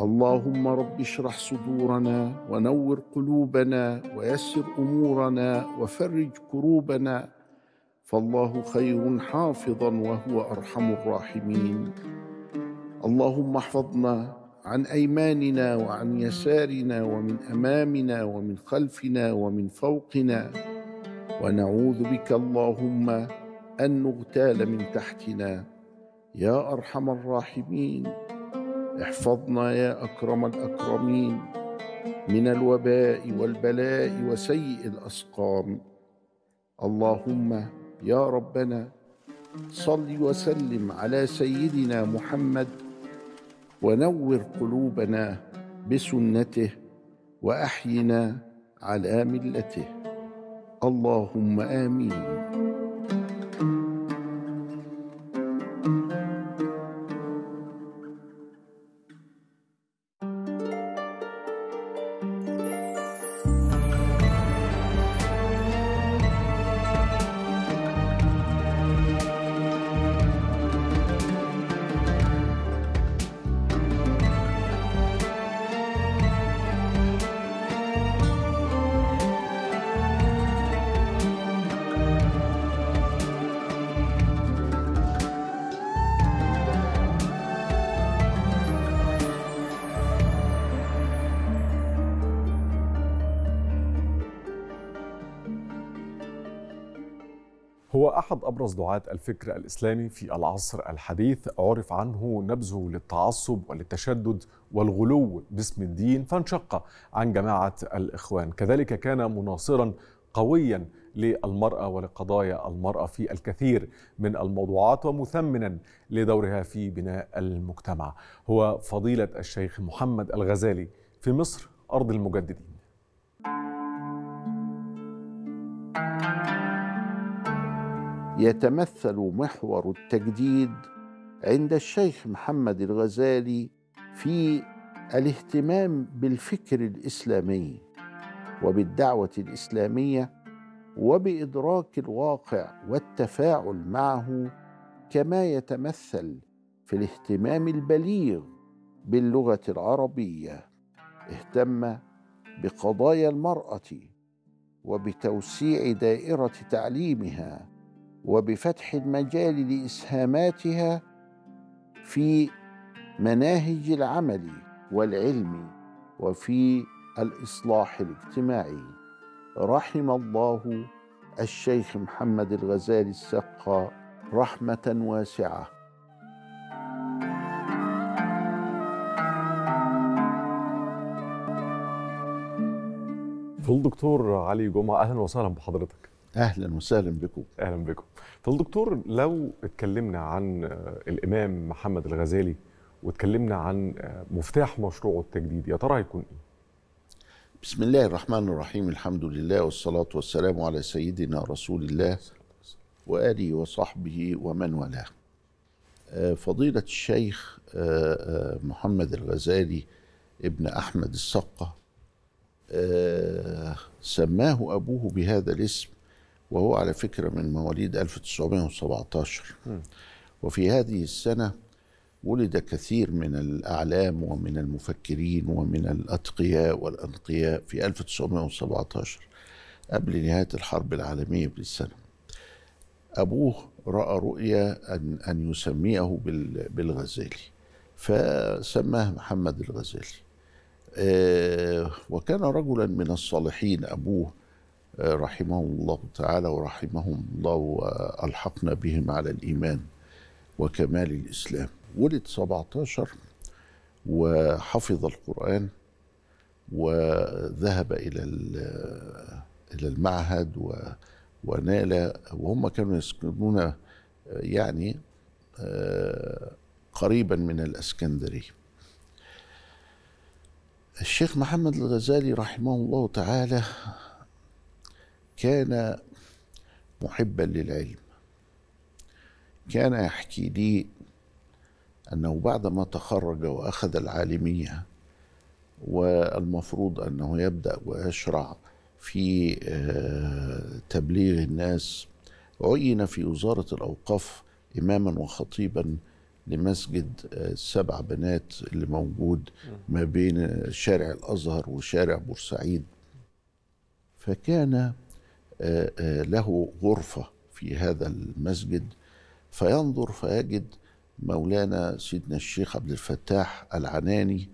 اللهم رب اشرح صدورنا ونور قلوبنا ويسر امورنا وفرج كروبنا فالله خير حافظا وهو ارحم الراحمين اللهم احفظنا عن ايماننا وعن يسارنا ومن امامنا ومن خلفنا ومن فوقنا ونعوذ بك اللهم ان نغتال من تحتنا يا ارحم الراحمين احفظنا يا اكرم الاكرمين من الوباء والبلاء وسيء الاسقام اللهم يا ربنا صل وسلم على سيدنا محمد ونور قلوبنا بسنته واحينا على ملته اللهم امين أحد أبرز دعاة الفكر الإسلامي في العصر الحديث عرف عنه نبذه للتعصب وللتشدد والغلو باسم الدين فانشق عن جماعة الإخوان كذلك كان مناصرا قويا للمرأة ولقضايا المرأة في الكثير من الموضوعات ومثمنا لدورها في بناء المجتمع هو فضيلة الشيخ محمد الغزالي في مصر أرض المجددين يتمثل محور التجديد عند الشيخ محمد الغزالي في الاهتمام بالفكر الاسلامي وبالدعوه الاسلاميه وبادراك الواقع والتفاعل معه كما يتمثل في الاهتمام البليغ باللغه العربيه اهتم بقضايا المراه وبتوسيع دائره تعليمها وبفتح المجال لاسهاماتها في مناهج العمل والعلم وفي الاصلاح الاجتماعي رحم الله الشيخ محمد الغزالي السقا رحمه واسعه الدكتور دكتور علي جمعه اهلا وسهلا بحضرتك اهلا وسهلا بكم اهلا بكم طب دكتور لو اتكلمنا عن آه، الامام محمد الغزالي واتكلمنا عن آه، مفتاح مشروعه التجديد يا ترى هيكون ايه بسم الله الرحمن الرحيم الحمد لله والصلاة والسلام على سيدنا رسول الله وآله وصحبه ومن والاه آه، فضيلة الشيخ محمد الغزالي ابن أحمد السقة سماه أبوه بهذا الاسم وهو على فكرة من مواليد 1917 وفي هذه السنة ولد كثير من الأعلام ومن المفكرين ومن الأتقياء والأنقياء في 1917 قبل نهاية الحرب العالمية بالسنة أبوه رأى رؤيا أن, أن يسميه بالغزالي فسماه محمد الغزالي آه، وكان رجلا من الصالحين أبوه رحمه الله تعالى ورحمهم الله وألحقنا بهم على الإيمان وكمال الإسلام ولد 17 وحفظ القرآن وذهب إلى إلى المعهد و ونال وهم كانوا يسكنون يعني آه، قريبا من الاسكندريه الشيخ محمد الغزالي رحمه الله تعالى كان محبا للعلم كان يحكي لي أنه بعد ما تخرج وأخذ العالمية والمفروض أنه يبدأ ويشرع في آه، تبليغ الناس عين في وزارة الأوقاف إماما وخطيبا لمسجد السبع آه، بنات اللي موجود ما بين شارع الأزهر وشارع بورسعيد فكان له غرفة في هذا المسجد فينظر فيجد مولانا سيدنا الشيخ عبد الفتاح العناني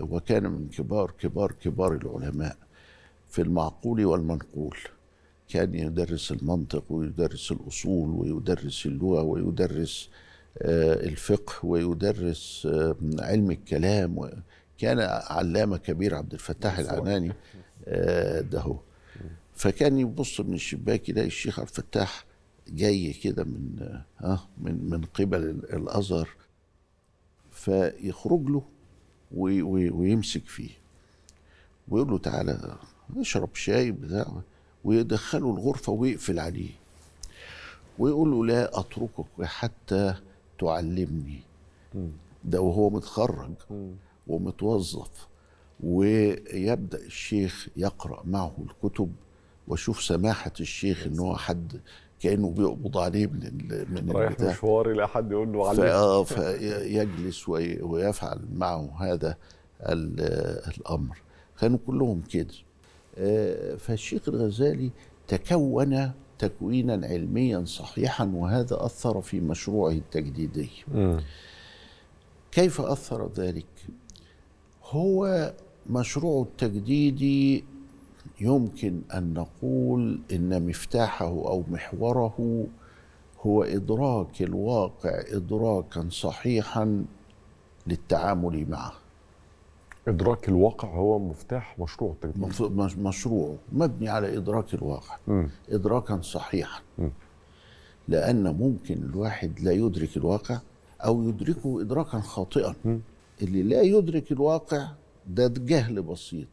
وكان من كبار كبار كبار العلماء في المعقول والمنقول كان يدرس المنطق ويدرس الأصول ويدرس اللغة ويدرس آه، الفقه ويدرس آه، علم الكلام كان علامة كبير عبد الفتاح نعم، العناني آه، ده هو فكان يبص من الشباك يلاقي الشيخ عبد الفتاح جاي كده من ها من من قبل الازهر فيخرج له ويمسك فيه ويقول له تعالى اشرب شاي بتاع ويدخله الغرفه ويقفل عليه ويقول له لا اتركك حتى تعلمني ده وهو متخرج ومتوظف ويبدا الشيخ يقرا معه الكتب واشوف سماحه الشيخ ان هو حد كانه بيقبض عليه من ال من رايح مشوار الى حد يقول له عليه فيجلس ويفعل معه هذا الامر كانوا كلهم كده آه، فالشيخ الغزالي تكون تكوينا علميا صحيحا وهذا اثر في مشروعه التجديدي كيف اثر ذلك هو مشروعه التجديدي يمكن ان نقول ان مفتاحه او محوره هو ادراك الواقع ادراكا صحيحا للتعامل معه ادراك الواقع هو مفتاح مشروع التجميل مشروع مبني على ادراك الواقع م. ادراكا صحيحا م. لان ممكن الواحد لا يدرك الواقع او يدركه ادراكا خاطئا م. اللي لا يدرك الواقع ده جهل بسيط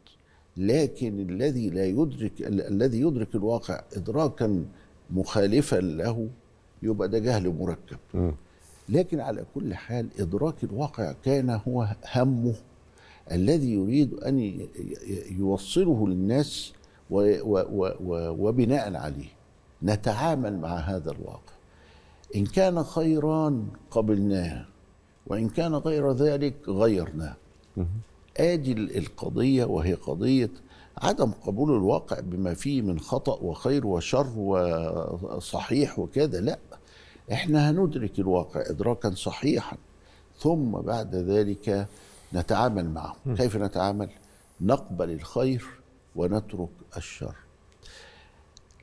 لكن الذي لا يدرك الذي يدرك الواقع ادراكا مخالفا له يبقى ده جهل مركب لكن على كل حال ادراك الواقع كان هو همه الذي يريد ان يوصله للناس وبناء عليه نتعامل مع هذا الواقع ان كان خيرا قبلناه وان كان غير ذلك غيرناه ادي القضيه وهي قضيه عدم قبول الواقع بما فيه من خطا وخير وشر وصحيح وكذا لا احنا هندرك الواقع ادراكا صحيحا ثم بعد ذلك نتعامل معه كيف نتعامل نقبل الخير ونترك الشر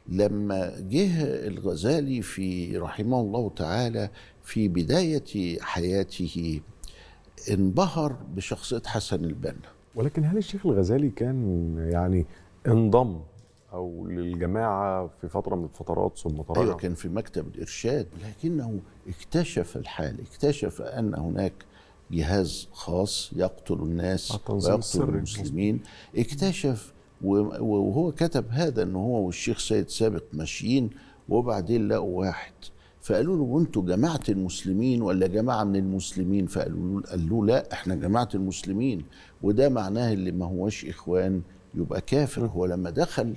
لما جه الغزالي في رحمه الله تعالى في بدايه حياته انبهر بشخصيه حسن البنا ولكن هل الشيخ الغزالي كان يعني انضم او للجماعه في فتره من الفترات ثم تراجع ايوه كان في مكتب الارشاد لكنه اكتشف الحال اكتشف ان هناك جهاز خاص يقتل الناس ويقتل المسلمين اكتشف وهو كتب هذا ان هو والشيخ سيد سابق ماشيين وبعدين لقوا واحد فقالوا له وانتوا جماعه المسلمين ولا جماعه من المسلمين فقالوا له قال له لا احنا جماعه المسلمين وده معناه اللي ما هوش اخوان يبقى كافر هو لما دخل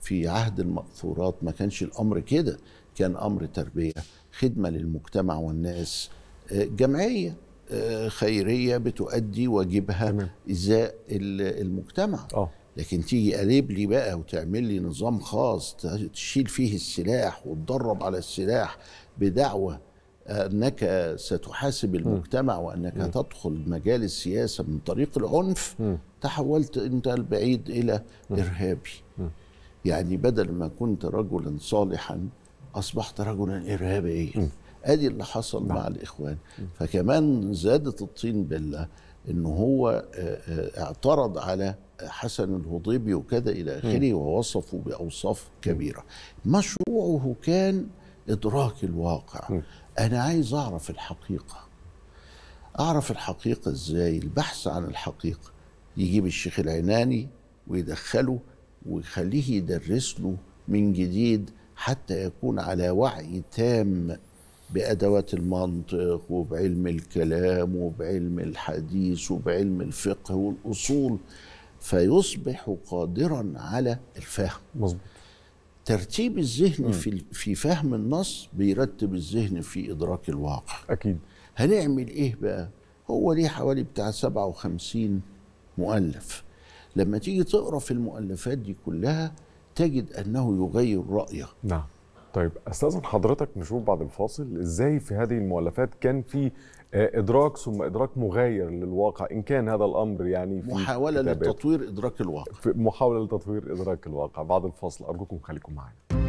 في عهد المأثورات ما كانش الامر كده كان امر تربيه خدمه للمجتمع والناس آه، جمعيه آه، خيريه بتؤدي واجبها ازاء المجتمع أوه. لكن تيجي قريب لي بقى وتعمل لي نظام خاص تشيل فيه السلاح وتدرب على السلاح بدعوة أنك ستحاسب المجتمع وأنك م. تدخل مجال السياسة من طريق العنف م. تحولت أنت البعيد إلى م. إرهابي يعني بدل ما كنت رجلا صالحا أصبحت رجلا إرهابيا ادي اللي حصل نعم. مع الاخوان فكمان زادت الطين بله أنه هو اعترض على حسن الهضيبي وكذا إلى آخره ووصفه بأوصاف كبيرة مشروعه كان إدراك الواقع أنا عايز أعرف الحقيقة أعرف الحقيقة إزاي البحث عن الحقيقة يجيب الشيخ العناني ويدخله ويخليه يدرس له من جديد حتى يكون على وعي تام بأدوات المنطق وبعلم الكلام وبعلم الحديث وبعلم الفقه والأصول فيصبح قادرا على الفهم مظبوط ترتيب الذهن في في فهم النص بيرتب الذهن في ادراك الواقع اكيد هنعمل ايه بقى هو ليه حوالي بتاع 57 مؤلف لما تيجي تقرا في المؤلفات دي كلها تجد انه يغير رايه نعم طيب استاذن حضرتك نشوف بعد الفاصل ازاي في هذه المؤلفات كان في آه، ادراك ثم ادراك مغاير للواقع ان كان هذا الامر يعني في محاوله لتطوير ادراك الواقع محاوله لتطوير ادراك الواقع بعد الفاصل ارجوكم خليكم معنا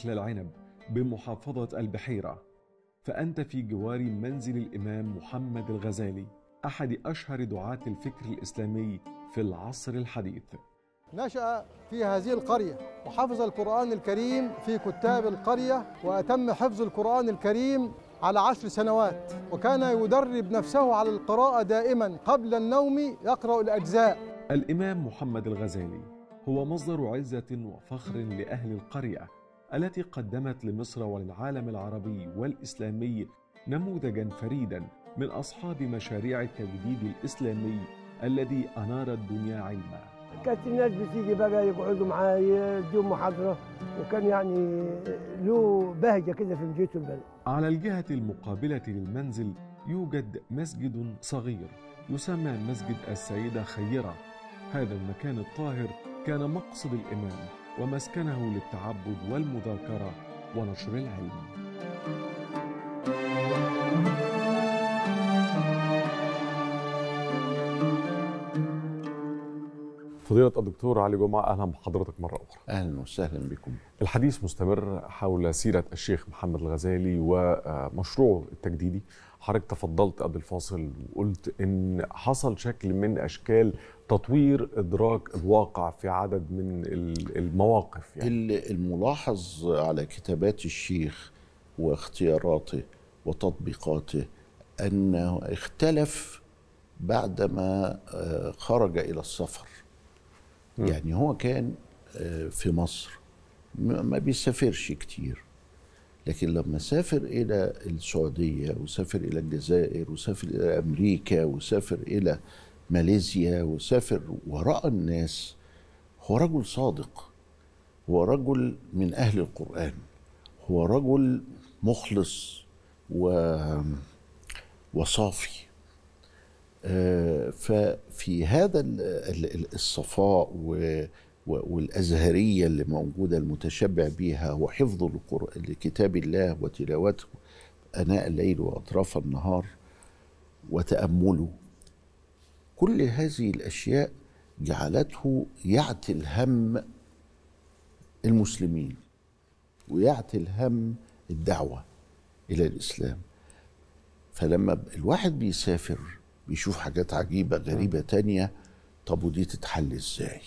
أكل العنب بمحافظة البحيرة فأنت في جوار منزل الإمام محمد الغزالي أحد أشهر دعاة الفكر الإسلامي في العصر الحديث نشأ في هذه القرية وحفظ القرآن الكريم في كتاب القرية وأتم حفظ القرآن الكريم على عشر سنوات وكان يدرب نفسه على القراءة دائما قبل النوم يقرأ الأجزاء الإمام محمد الغزالي هو مصدر عزة وفخر لأهل القرية التي قدمت لمصر وللعالم العربي والاسلامي نموذجا فريدا من اصحاب مشاريع التجديد الاسلامي الذي انار الدنيا علما. كانت الناس بتيجي بقى يقعدوا معاه يديهم محاضره وكان يعني له بهجه كده في مجيته البلد. على الجهه المقابله للمنزل يوجد مسجد صغير يسمى مسجد السيده خيره. هذا المكان الطاهر كان مقصد الامام ومسكنه للتعبد والمذاكره ونشر العلم. فضيلة الدكتور علي جمعة أهلا بحضرتك مرة أخرى أهلا وسهلا بكم الحديث مستمر حول سيرة الشيخ محمد الغزالي ومشروعه التجديدي حضرتك تفضلت قبل الفاصل وقلت إن حصل شكل من أشكال تطوير إدراك الواقع في عدد من المواقف يعني. الملاحظ على كتابات الشيخ واختياراته وتطبيقاته أنه اختلف بعدما آه، خرج إلى السفر يعني هو كان آه، في مصر ما بيسافرش كتير لكن لما سافر الى السعوديه وسافر الى الجزائر وسافر الى امريكا وسافر الى ماليزيا وسافر وراء الناس هو رجل صادق هو رجل من اهل القران هو رجل مخلص و وصافي آه، ففي هذا الصفاء والأزهرية اللي موجودة المتشبع بها وحفظ لكتاب الله وتلاوته أناء الليل وأطراف النهار وتأمله كل هذه الأشياء جعلته يعتل هم المسلمين ويعتل هم الدعوة إلى الإسلام فلما الواحد بيسافر بيشوف حاجات عجيبه غريبه تانية طب ودي تتحل ازاي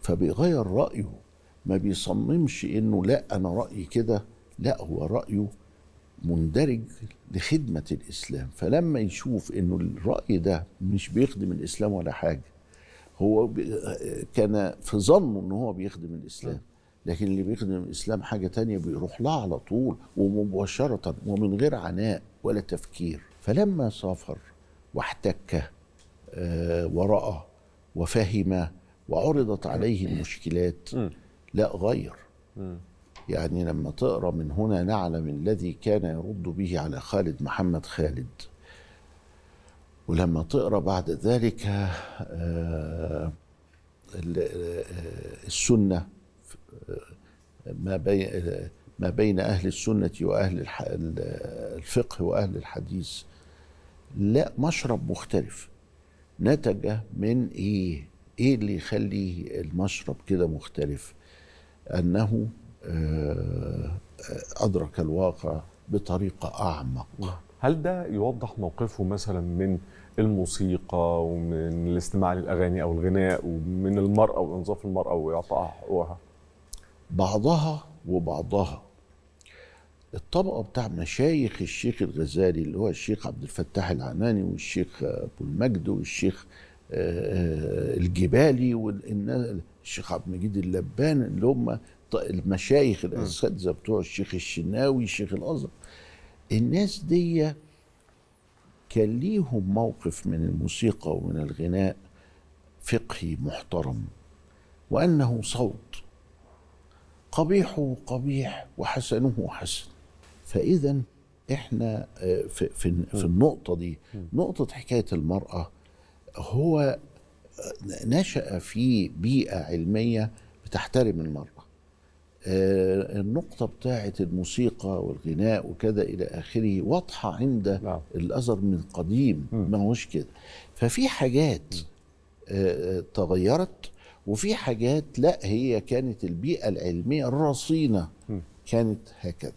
فبيغير رايه ما بيصممش انه لا انا رايي كده لا هو رايه مندرج لخدمه الاسلام فلما يشوف انه الراي ده مش بيخدم الاسلام ولا حاجه هو كان في ظنه ان هو بيخدم الاسلام لكن اللي بيخدم الاسلام حاجه تانية بيروح لها على طول ومباشره ومن غير عناء ولا تفكير فلما سافر واحتك آه، ورأى وفهم وعرضت عليه المشكلات لا غير يعني لما تقرا من هنا نعلم الذي كان يرد به على خالد محمد خالد ولما تقرا بعد ذلك آه، آه، السنه ما بين ما بين اهل السنه واهل الفقه واهل الحديث لا مشرب مختلف نتج من ايه ايه اللي يخلي المشرب كده مختلف انه آه، ادرك الواقع بطريقه اعمق هل ده يوضح موقفه مثلا من الموسيقى ومن الاستماع للاغاني او الغناء ومن المراه وانظاف المراه واعطائها حقوقها بعضها وبعضها الطبقه بتاع مشايخ الشيخ الغزالي اللي هو الشيخ عبد الفتاح العناني والشيخ ابو المجد والشيخ آه، آه، الجبالي والشيخ عبد المجيد اللبان اللي هم المشايخ الاساتذه بتوع الشيخ الشناوي الشيخ الازهر الناس دي كان ليهم موقف من الموسيقى ومن الغناء فقهي محترم وانه صوت قبيحه قبيح وحسنه حسن فاذا احنا آه، في في, في النقطه دي نقطه حكايه المراه هو آه، نشا في بيئه علميه بتحترم المراه آه، النقطة بتاعة الموسيقى والغناء وكذا إلى آخره واضحة عند نعم. الازهر الأزر من قديم ما هوش كده ففي حاجات تغيرت وفي حاجات لا هي كانت البيئة العلمية الرصينة كانت هكذا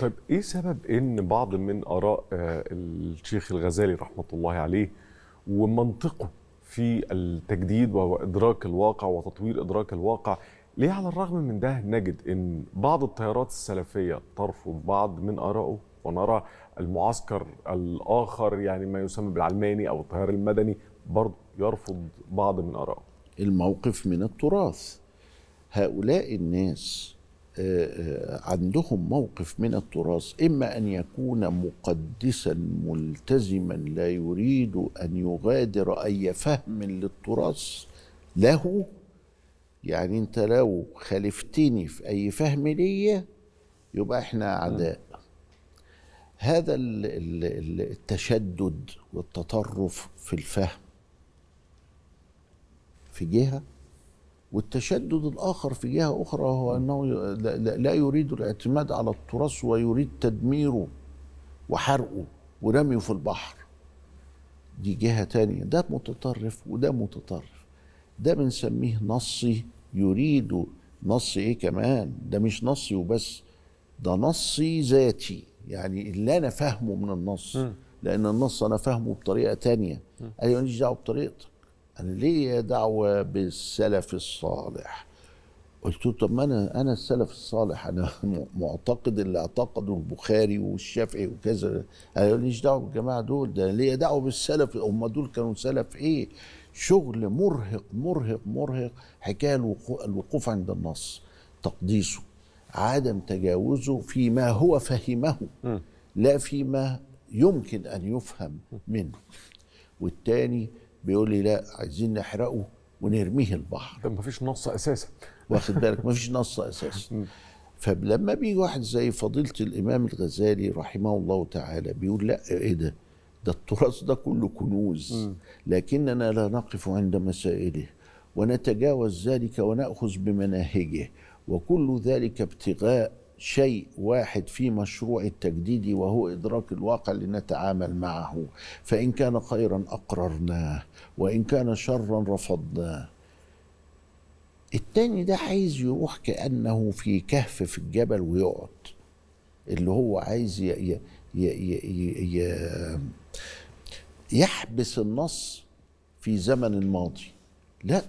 طيب ايه سبب ان بعض من اراء آه، الشيخ الغزالي رحمه الله عليه ومنطقه في التجديد وادراك الواقع وتطوير ادراك الواقع ليه على الرغم من ده نجد ان بعض التيارات السلفيه ترفض بعض من ارائه ونرى المعسكر الاخر يعني ما يسمى بالعلماني او التيار المدني برضه يرفض بعض من ارائه الموقف من التراث هؤلاء الناس آه، آه، عندهم موقف من التراث اما ان يكون مقدسا ملتزما لا يريد ان يغادر اي فهم للتراث له يعني انت لو خالفتني في اي فهم ليا يبقى احنا نعم. اعداء هذا التشدد والتطرف في الفهم في جهه والتشدد الآخر في جهة أخرى هو أنه لا يريد الاعتماد على التراث ويريد تدميره وحرقه ورميه في البحر دي جهة تانية ده متطرف وده متطرف ده بنسميه نصي يريد نص ايه كمان ده مش نصي وبس ده نصي ذاتي يعني اللي انا فاهمه من النص لان النص انا فاهمه بطريقه تانية انا أيوة، ماليش دعوه بطريقتك انا ليه دعوه بالسلف الصالح قلت له طب ما انا انا السلف الصالح انا معتقد اللي اعتقده البخاري والشافعي وكذا انا ليش دعوه بالجماعه دول ده ليا دعوه بالسلف هم دول كانوا سلف ايه شغل مرهق مرهق مرهق حكايه الوقوف عند النص تقديسه عدم تجاوزه فيما هو فهمه لا فيما يمكن ان يفهم منه والتاني بيقول لي لا عايزين نحرقه ونرميه البحر ده مفيش نص اساسا واخد بالك مفيش نص اساسا فلما بيجي واحد زي فضيله الامام الغزالي رحمه الله تعالى بيقول لا ايه ده ده التراث ده كله كنوز لكننا لا نقف عند مسائله ونتجاوز ذلك وناخذ بمناهجه وكل ذلك ابتغاء شيء واحد في مشروع التجديدي وهو إدراك الواقع اللي نتعامل معه فإن كان خيرا أقررناه وإن كان شرا رفضناه التاني ده عايز يروح كأنه في كهف في الجبل ويقعد اللي هو عايز ي... ي... ي... ي... ي... يحبس النص في زمن الماضي لا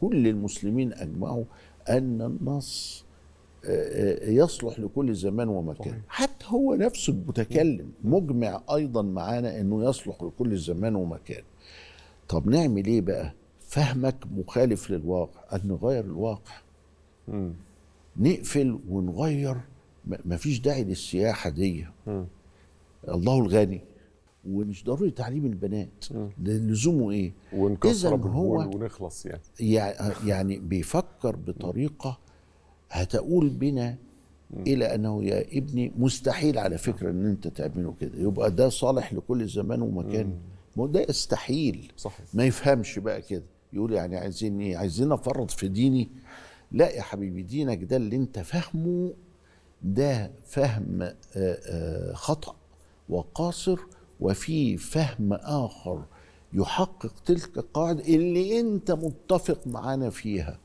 كل المسلمين أجمعوا أن النص يصلح لكل زمان ومكان حتى هو نفسه المتكلم مجمع ايضا معانا انه يصلح لكل زمان ومكان طب نعمل ايه بقى فهمك مخالف للواقع ان نغير الواقع م. نقفل ونغير مفيش داعي للسياحه دي م. الله الغني ومش ضروري تعليم البنات ده لزومه ايه ونكسر هو ونخلص يعني يعني بيفكر بطريقه هتقول بنا الى انه يا ابني مستحيل على فكره ان انت تعمله كده يبقى ده صالح لكل زمان ومكان ما ده يستحيل صحيح. ما يفهمش بقى كده يقول يعني عايزين ايه عايزين افرط في ديني لا يا حبيبي دينك ده اللي انت فاهمه ده فهم آه، آه، خطأ وقاصر وفي فهم آخر يحقق تلك القاعدة اللي أنت متفق معانا فيها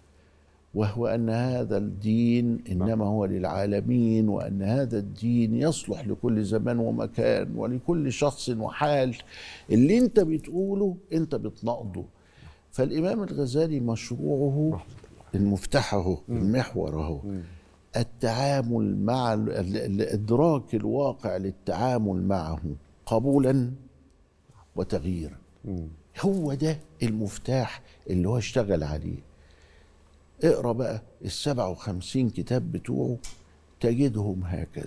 وهو ان هذا الدين انما هو للعالمين وان هذا الدين يصلح لكل زمان ومكان ولكل شخص وحال اللي انت بتقوله انت بتناقضه فالامام الغزالي مشروعه مفتاحه محوره التعامل مع الادراك الواقع للتعامل معه قبولا وتغييرا هو ده المفتاح اللي هو اشتغل عليه اقرا بقى ال 57 كتاب بتوعه تجدهم هكذا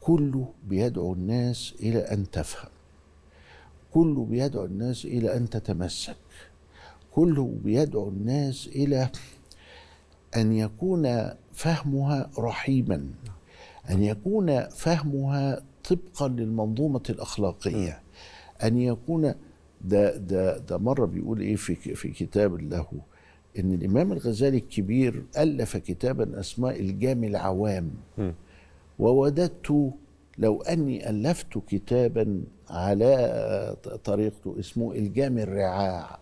كله بيدعو الناس الى ان تفهم كله بيدعو الناس الى ان تتمسك كله بيدعو الناس الى ان يكون فهمها رحيما ان يكون فهمها طبقا للمنظومه الاخلاقيه ان يكون ده ده ده مره بيقول ايه في في كتاب له ان الامام الغزالي الكبير الف كتابا اسماء الجامع العوام ووددت لو اني الفت كتابا على طريقته اسمه الجام الرعاع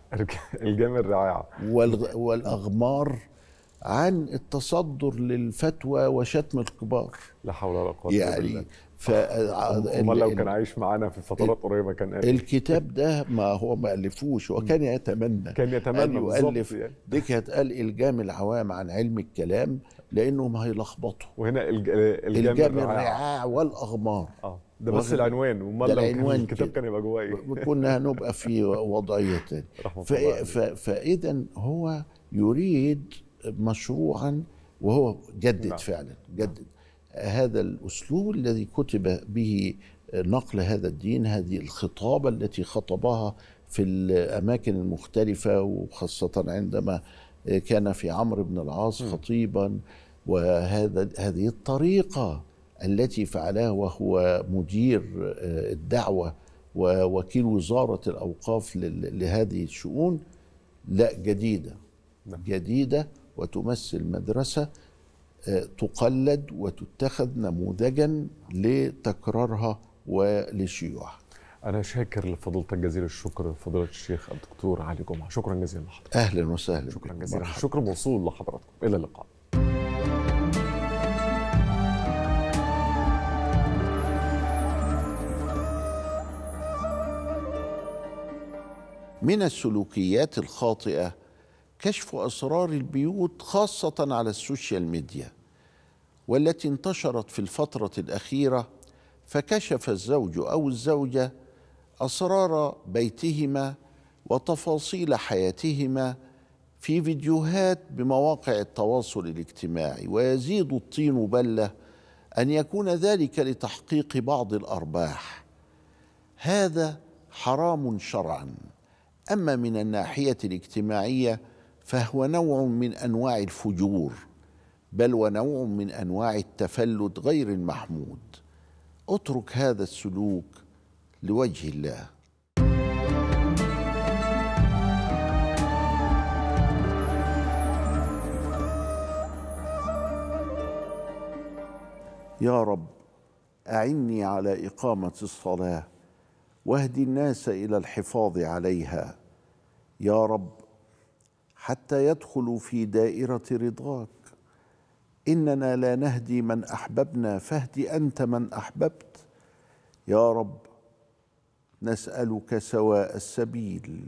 الجامع الرعاع والأغمار عن التصدر للفتوى وشتم الكبار لا حول ولا قوه يعني بالله. ف امال لو كان عايش معانا في فترات قريبه كان قال الكتاب ده ما هو ما الفوش وكان يتمنى كان يتمنى يؤلف يعني. دي كانت قال الجام العوام عن علم الكلام لانهم هيلخبطوا وهنا الج... الجام, الجام الرعاع والاغمار اه ده بس العنوان امال لو العنوان الكتاب كان يبقى جواه ايه كنا هنبقى في وضعيه تاني ف... ف... فاذا هو يريد مشروعا وهو جدد نعم. فعلا جدد نعم. هذا الاسلوب الذي كتب به نقل هذا الدين هذه الخطابه التي خطبها في الاماكن المختلفه وخاصه عندما كان في عمرو بن العاص خطيبا وهذا هذه الطريقه التي فعلها وهو مدير آه، الدعوه ووكيل وزاره الاوقاف لهذه الشؤون لا جديده نعم. جديده وتمثل مدرسه آه، تقلد وتتخذ نموذجا لتكرارها ولشيوعها أنا شاكر لفضيلتك جزيل الشكر فضيلة الشيخ الدكتور علي جمعة شكرا جزيلا لحضرتك أهلا وسهلا شكرا جزيلا مرحب. شكرا موصول لحضراتكم إلى اللقاء من السلوكيات الخاطئه كشف أسرار البيوت خاصة على السوشيال ميديا والتي انتشرت في الفترة الأخيرة فكشف الزوج أو الزوجة أسرار بيتهما وتفاصيل حياتهما في فيديوهات بمواقع التواصل الاجتماعي ويزيد الطين بله أن يكون ذلك لتحقيق بعض الأرباح هذا حرام شرعا أما من الناحية الاجتماعية فهو نوع من انواع الفجور بل ونوع من انواع التفلت غير المحمود اترك هذا السلوك لوجه الله يا رب اعني على اقامه الصلاه واهد الناس الى الحفاظ عليها يا رب حتى يدخلوا في دائره رضاك اننا لا نهدي من احببنا فاهدي انت من احببت يا رب نسالك سواء السبيل